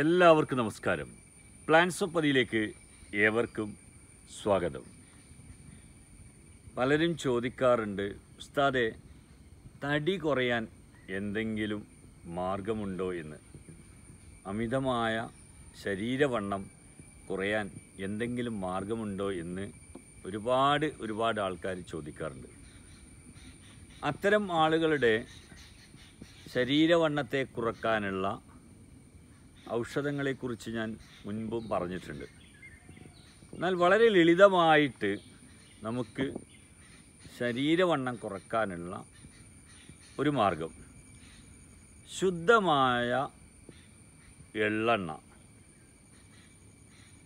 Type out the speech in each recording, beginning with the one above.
എല്ലാവർക്കും നമസ്കാരം പ്ലാൻസ് പതിയിലേക്ക് ഏവർക്കും സ്വാഗതം പലരും ചോദിക്കാറുണ്ട് ഉസ്താദെ തടി കുറയാൻ എന്തെങ്കിലും മാർഗമുണ്ടോ എന്ന് അമിതമായ ശരീരവണ്ണം കുറയാൻ എന്തെങ്കിലും മാർഗമുണ്ടോ എന്ന് ഒരുപാട് ഒരുപാട് ആൾക്കാർ ചോദിക്കാറുണ്ട് അത്തരം ആളുകളുടെ ശരീരവണ്ണത്തെ കുറക്കാനുള്ള ഔഷധങ്ങളെക്കുറിച്ച് ഞാൻ മുൻപും പറഞ്ഞിട്ടുണ്ട് എന്നാൽ വളരെ ലളിതമായിട്ട് നമുക്ക് ശരീരവണ്ണം കുറക്കാനുള്ള ഒരു മാർഗം ശുദ്ധമായ എള്ളെണ്ണ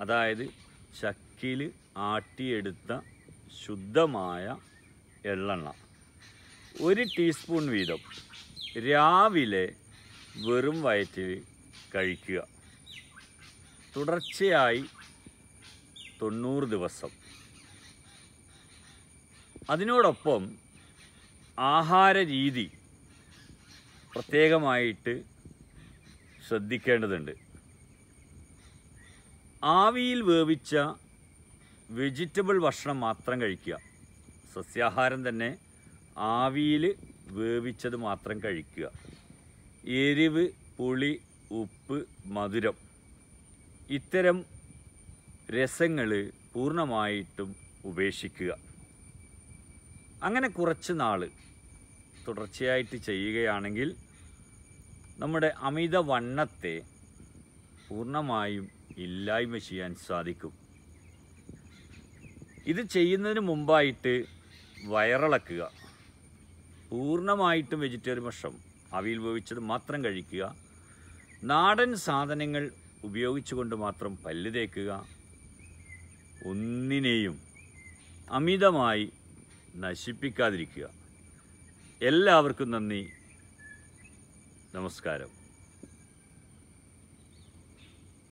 അതായത് ചക്കിൽ ആട്ടിയെടുത്ത ശുദ്ധമായ എള്ളെണ്ണ ഒരു ടീസ്പൂൺ വീതം രാവിലെ വെറും വയറ്റിൽ കഴിക്കുക തുടർച്ചയായി തൊണ്ണൂറ് ദിവസം അതിനോടൊപ്പം ആഹാര രീതി പ്രത്യേകമായിട്ട് ശ്രദ്ധിക്കേണ്ടതുണ്ട് ആവിയിൽ വേവിച്ച വെജിറ്റബിൾ ഭക്ഷണം മാത്രം കഴിക്കുക സസ്യാഹാരം തന്നെ ആവിയിൽ വേവിച്ചത് മാത്രം കഴിക്കുക എരിവ് പുളി ഉപ്പ് മധുരം ഇത്തരം രസങ്ങൾ പൂർണ്ണമായിട്ടും ഉപേക്ഷിക്കുക അങ്ങനെ കുറച്ച് നാൾ തുടർച്ചയായിട്ട് ചെയ്യുകയാണെങ്കിൽ നമ്മുടെ അമിത വണ്ണത്തെ പൂർണ്ണമായും ഇല്ലായ്മ ചെയ്യാൻ സാധിക്കും ഇത് ചെയ്യുന്നതിന് മുമ്പായിട്ട് വയറിളക്കുക പൂർണ്ണമായിട്ടും വെജിറ്റേറിയൻ ഭക്ഷണം അവിയിൽ ഉപയോഗിച്ചത് മാത്രം കഴിക്കുക നാടൻ സാധനങ്ങൾ ഉപയോഗിച്ചുകൊണ്ട് മാത്രം പല്ല് തേക്കുക ഒന്നിനെയും അമിതമായി നശിപ്പിക്കാതിരിക്കുക എല്ലാവർക്കും നന്ദി നമസ്കാരം